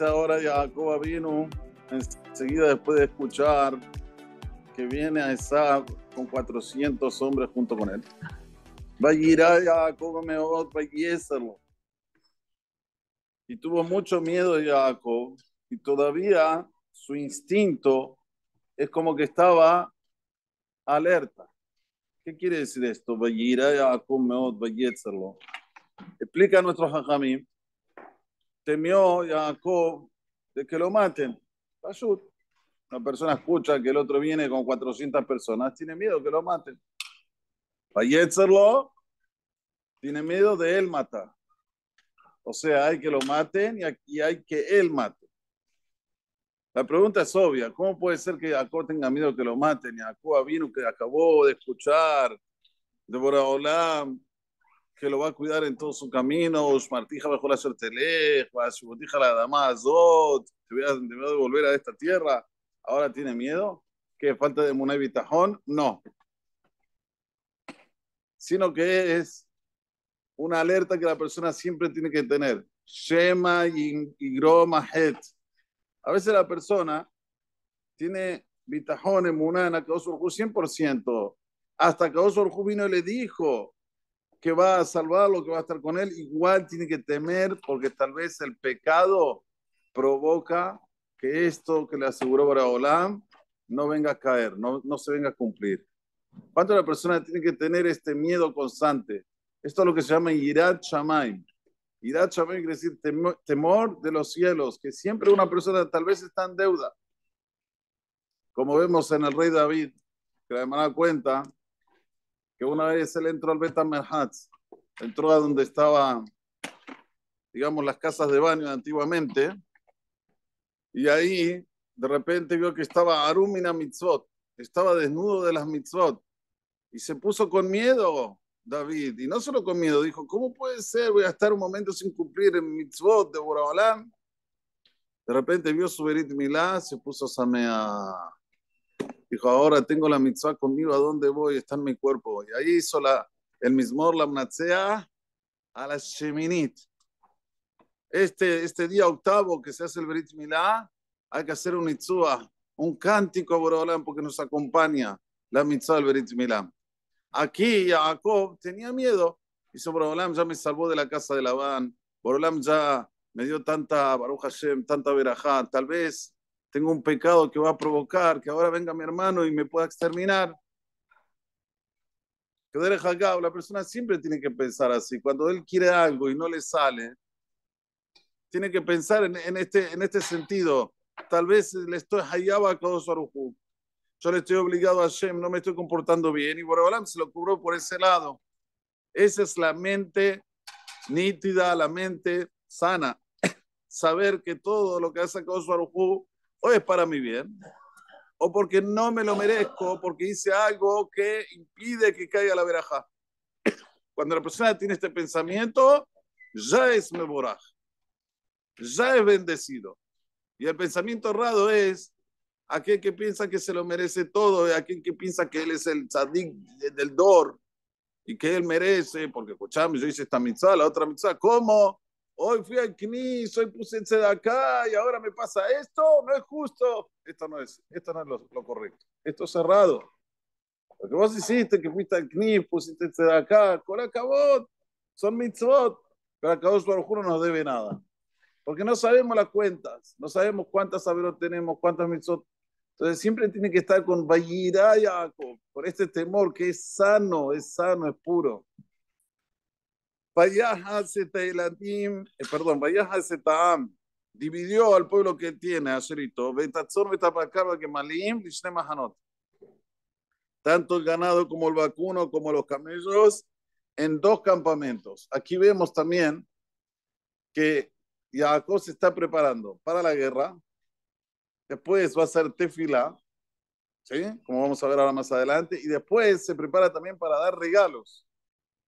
Ahora Jacob vino enseguida después de escuchar que viene a esa con 400 hombres junto con él. Va a Jacob para Y tuvo mucho miedo Jacob y todavía su instinto es como que estaba alerta. ¿Qué quiere decir esto? Explica a nuestro jajamín temió Jacob de que lo maten. La Una persona escucha que el otro viene con 400 personas, tiene miedo que lo maten. hacerlo. tiene miedo de él matar. O sea, hay que lo maten y aquí hay que él mate. La pregunta es obvia. ¿Cómo puede ser que Jacob tenga miedo que lo maten? Y Jacob vino que acabó de escuchar de olam que lo va a cuidar en todo su camino, Martija bajo la suerteleja, su la dama Azot, oh, te voy a volver a esta tierra, ahora tiene miedo, que falta de y Vitajón, no, sino que es una alerta que la persona siempre tiene que tener, Shema y groma Het. A veces la persona tiene Vitajón en Muná en 100%, hasta que Urjú vino y le dijo, que va a salvar, lo que va a estar con él, igual tiene que temer porque tal vez el pecado provoca que esto que le aseguró Baraolam no venga a caer, no, se venga a cumplir. ¿Cuánto la persona tiene que tener este miedo constante? Esto es lo que se llama Yirat Shamaim. Yirat Shamaim quiere decir temor, de los cielos, que siempre una persona tal vez está en deuda. Como vemos en el rey David, que la hermana cuenta, que una vez él entró al Hatz, entró a donde estaba, digamos, las casas de baño antiguamente, y ahí de repente vio que estaba Arumina Mitzvot, estaba desnudo de las Mitzvot, y se puso con miedo David, y no solo con miedo, dijo, ¿cómo puede ser? Voy a estar un momento sin cumplir en Mitzvot de Borabalán. De repente vio su Berit Milá, se puso Samea. Dijo, ahora tengo la mitzvah conmigo, ¿a dónde voy? Está en mi cuerpo. Y ahí hizo el mismor la mnatzea a la sheminit. Este, este día octavo que se hace el Brit Milá, hay que hacer un mitzvah, un cántico a Borolán porque nos acompaña la mitzvah del Brit Milá. Aquí Jacob tenía miedo. Dice, Borolán ya me salvó de la casa de Labán. Borolán ya me dio tanta Baruch Hashem, tanta verajá. Tal vez tengo un pecado que va a provocar que ahora venga mi hermano y me pueda exterminar. Que la persona siempre tiene que pensar así. Cuando él quiere algo y no le sale, tiene que pensar en, este, en este sentido. Tal vez le estoy hallaba a Kadosh Yo le estoy obligado a Shem, no me estoy comportando bien. Y Boreolam se lo cubrió por ese lado. Esa es la mente nítida, la mente sana. Saber que todo lo que hace Kadosh o es para mi bien, o porque no me lo merezco, o porque hice algo que impide que caiga la veraja. Cuando la persona tiene este pensamiento, ya es meboraj, ya es bendecido. Y el pensamiento errado es aquel que piensa que se lo merece todo, aquel que piensa que él es el tzadik del dor y que él merece, porque escuchamos, yo hice esta mitzvah, la otra mitzvah, ¿cómo? hoy fui al CNIS, hoy puse el acá y ahora me pasa esto, no es justo. Esto no es, esto no es lo, correcto. Esto es cerrado. Porque vos hiciste, que fuiste al CNIS, pusiste el este acá, con acabó. son mitzvot, pero su juro no nos debe nada. Porque no sabemos las cuentas, no sabemos cuántas saberos tenemos, cuántas mitzvot. Entonces siempre tiene que estar con bayira con por este temor que es sano, es sano, es puro. Eh, perdón, dividió al pueblo que tiene, Asherito, tanto el ganado como el vacuno, como los camellos, en dos campamentos. Aquí vemos también que Jacob se está preparando para la guerra, después va a ser tefila, ¿sí? como vamos a ver ahora más adelante, y después se prepara también para dar regalos.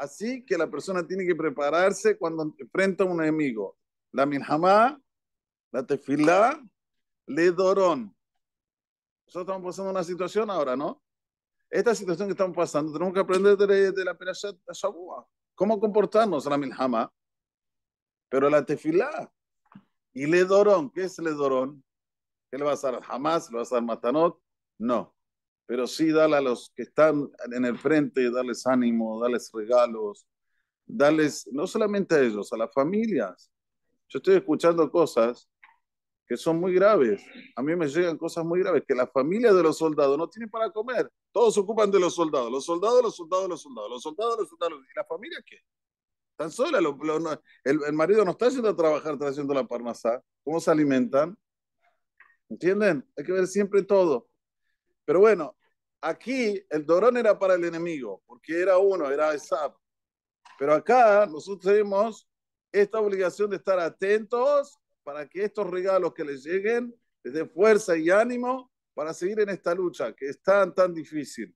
Así que la persona tiene que prepararse cuando enfrenta a un enemigo. La milhamá, la tefila le dorón. Nosotros estamos pasando una situación ahora, ¿no? Esta situación que estamos pasando, tenemos que aprender de, la perashat Shabua. ¿Cómo comportarnos la milhamá? Pero la tefila y le dorón. ¿Qué es le dorón? ¿Qué le va a hacer al Hamas? ¿Le va a hacer Matanot? No pero sí dale a los que están en el frente, darles ánimo, darles regalos, darles, no solamente a ellos, a las familias. Yo estoy escuchando cosas que son muy graves. A mí me llegan cosas muy graves, que las familias de los soldados no tienen para comer. Todos se ocupan de los soldados, los soldados, los soldados, los soldados, los soldados, ¿Y la familia qué? Están solas, el, marido no está yendo a trabajar, está haciendo la parmasá. ¿Cómo se alimentan? ¿Entienden? Hay que ver siempre todo. Pero bueno, Aquí el dorón era para el enemigo, porque era uno, era Esab. Pero acá nosotros tenemos esta obligación de estar atentos para que estos regalos que les lleguen les den fuerza y ánimo para seguir en esta lucha que es tan, tan difícil.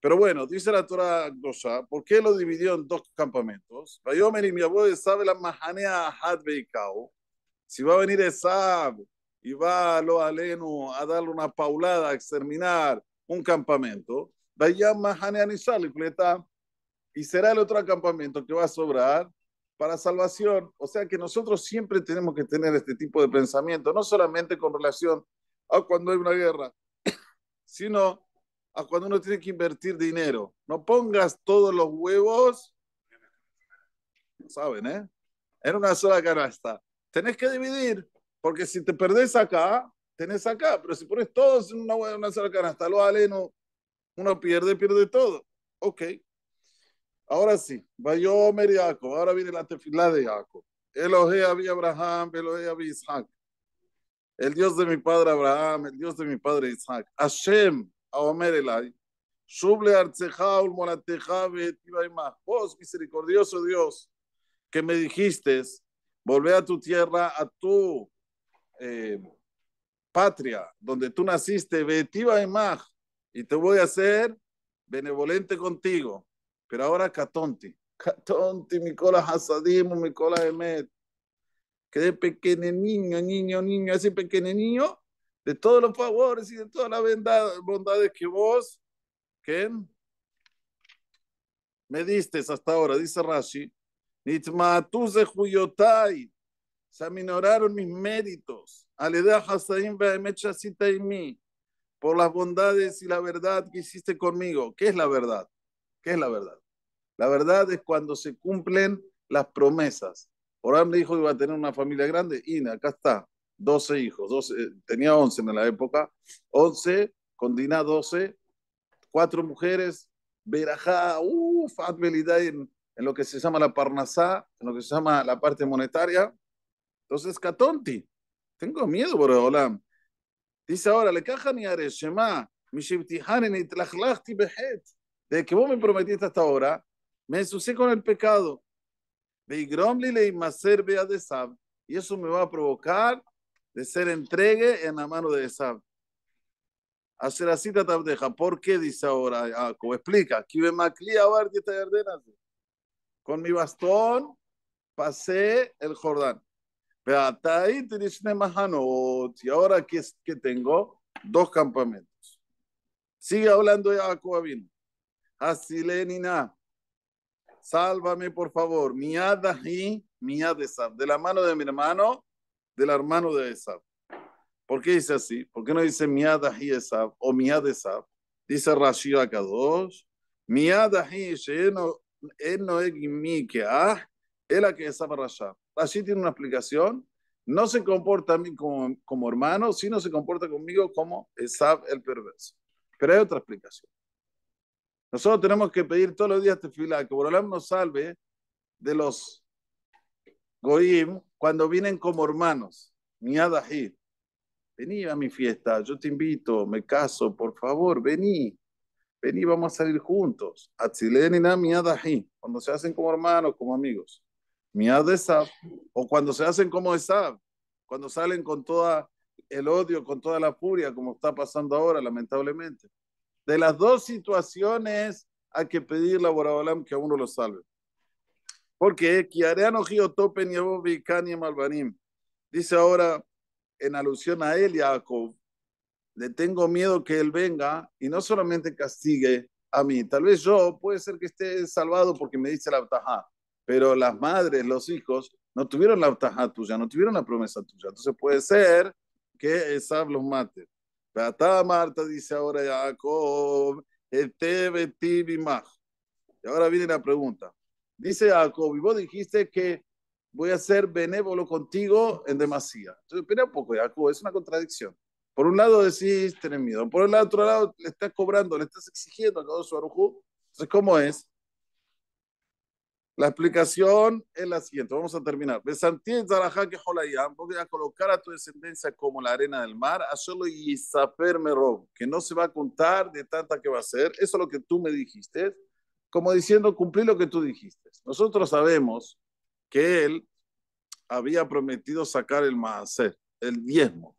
Pero bueno, dice la Torah Gdosha, ¿por qué lo dividió en dos campamentos? Rayomeni y mi abuelo sabe la mahanea Kao. Si va a venir Esab y va lo aleno a darle una paulada, a exterminar un campamento, y será el otro campamento que va a sobrar para salvación. O sea que nosotros siempre tenemos que tener este tipo de pensamiento, no solamente con relación a cuando hay una guerra, sino a cuando uno tiene que invertir dinero. No pongas todos los huevos, ¿saben, eh? En una sola canasta. Tenés que dividir. Porque si te perdés acá, tenés acá. Pero si pones todos en una, una sola canasta, lo aleno, uno pierde, pierde todo. Ok. Ahora sí, vayó y Jacob. Ahora viene la tefilá de Jacob. Elohe había Abraham, Elohe había Isaac. El Dios de mi padre Abraham, el Dios de mi padre Isaac. Hashem, Omer Elai. Suble Arceja, y más. Vos, misericordioso Dios, que me dijiste, volvé a tu tierra, a tu eh, patria, donde tú naciste, Betiva más, y te voy a ser benevolente contigo. Pero ahora Catonti, Catonti, mi cola Hasadim, mi cola Emet. de pequeño niño, niño, niño, ese pequeño niño, de todos los favores y de todas las bondades que vos, que me diste hasta ahora, dice Rashi, Nitmatuse huyotai se aminoraron mis méritos. Por las bondades y la verdad que hiciste conmigo. ¿Qué es la verdad? ¿Qué es la verdad? La verdad es cuando se cumplen las promesas. Oram le dijo que iba a tener una familia grande. Ina, acá está. 12 hijos. 12, eh, tenía 11 en la época. 11, con Diná 12. Cuatro mujeres. verajá uff en, en lo que se llama la parnasá, en lo que se llama la parte monetaria entonces, Catonti, tengo miedo, el Hola. Dice ahora, le cajan y behet. de que vos me prometiste hasta ahora, me ensucié con el pecado. Y eso me va a provocar de ser entregue en la mano de Sab. Hacer así tardeja. ¿Por qué dice ahora Como Explica. Con mi bastón pasé el Jordán ahí Y ahora que, que tengo dos campamentos. Sigue hablando Asilén y Asilenina, sálvame por favor. y miada de la mano de mi hermano, del hermano de Esab. ¿Por qué dice así? ¿Por qué no dice y Esab o de Sa Dice Rashi y lleno él no es mi que ah, él a que Esab así tiene una explicación, no se comporta a mí como, hermano, sino se comporta conmigo como el perverso. Pero hay otra explicación. Nosotros tenemos que pedir todos los días tefilá, que Borolam nos salve de los goim cuando vienen como hermanos. Miadají, vení a mi fiesta, yo te invito, me caso, por favor, vení. Vení, vamos a salir juntos. mi miadají, cuando se hacen como hermanos, como amigos. Miad de o cuando se hacen como sab cuando salen con todo el odio, con toda la furia, como está pasando ahora, lamentablemente. De las dos situaciones hay que pedirle a Borabolam que a uno lo salve. Porque dice ahora, en alusión a él, Jacob, le tengo miedo que él venga y no solamente castigue a mí. Tal vez yo puede ser que esté salvado porque me dice la Abtajá pero las madres, los hijos, no tuvieron la taja tuya, no tuvieron la promesa tuya. Entonces puede ser que Esab los mate. Beatá Marta dice ahora Jacob, y ahora viene la pregunta. Dice Jacob, y vos dijiste que voy a ser benévolo contigo en demasía. Entonces, espera un poco, Jacob, es una contradicción. Por un lado decís, tener miedo. Por el otro lado, le estás cobrando, le estás exigiendo a su arujú. Entonces, ¿cómo es? La explicación es la siguiente, vamos a terminar. Besantien que Jolayán voy a colocar a tu descendencia como la arena del mar, A solo y robo, que no se va a contar de tanta que va a ser. Eso es lo que tú me dijiste, como diciendo, cumplí lo que tú dijiste. Nosotros sabemos que él había prometido sacar el mahacer, el diezmo.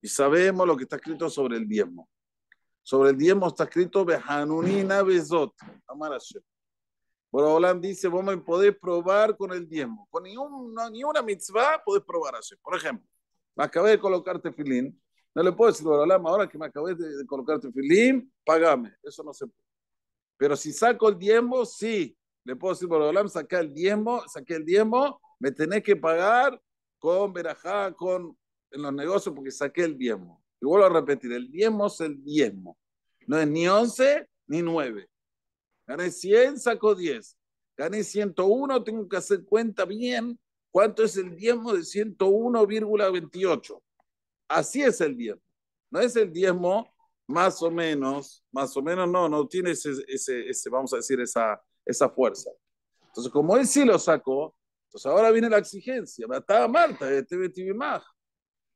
Y sabemos lo que está escrito sobre el diezmo. Sobre el diezmo está escrito Behanunina Bezot, Amar Borobolam dice, vos me podés probar con el diezmo. Con ni, una, ni mitzvah podés probar así. Por ejemplo, me acabé de colocarte filín. No le puedo decir, Borobolam, ahora que me acabé de, colocarte filín, pagame. Eso no se puede. Pero si saco el diezmo, sí. Le puedo decir, Borobolam, saca el diezmo, saqué el diezmo, me tenés que pagar con verajá, con en los negocios porque saqué el diezmo. Y vuelvo a repetir, el diezmo es el diezmo. No es ni once, ni nueve. Gané 100, sacó 10. Gané 101, tengo que hacer cuenta bien cuánto es el diezmo de 101,28. Así es el diezmo. No es el diezmo más o menos, más o menos no, no tiene ese, ese, ese vamos a decir, esa, esa fuerza. Entonces, como él sí lo sacó, entonces ahora viene la exigencia. Estaba Marta, este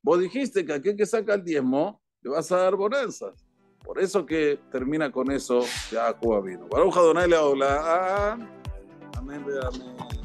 Vos dijiste que aquel que saca el diezmo le vas a dar bonanzas. Por eso que termina con eso, ya Cuba vino. Baruja Donai le habla. Amén, amén.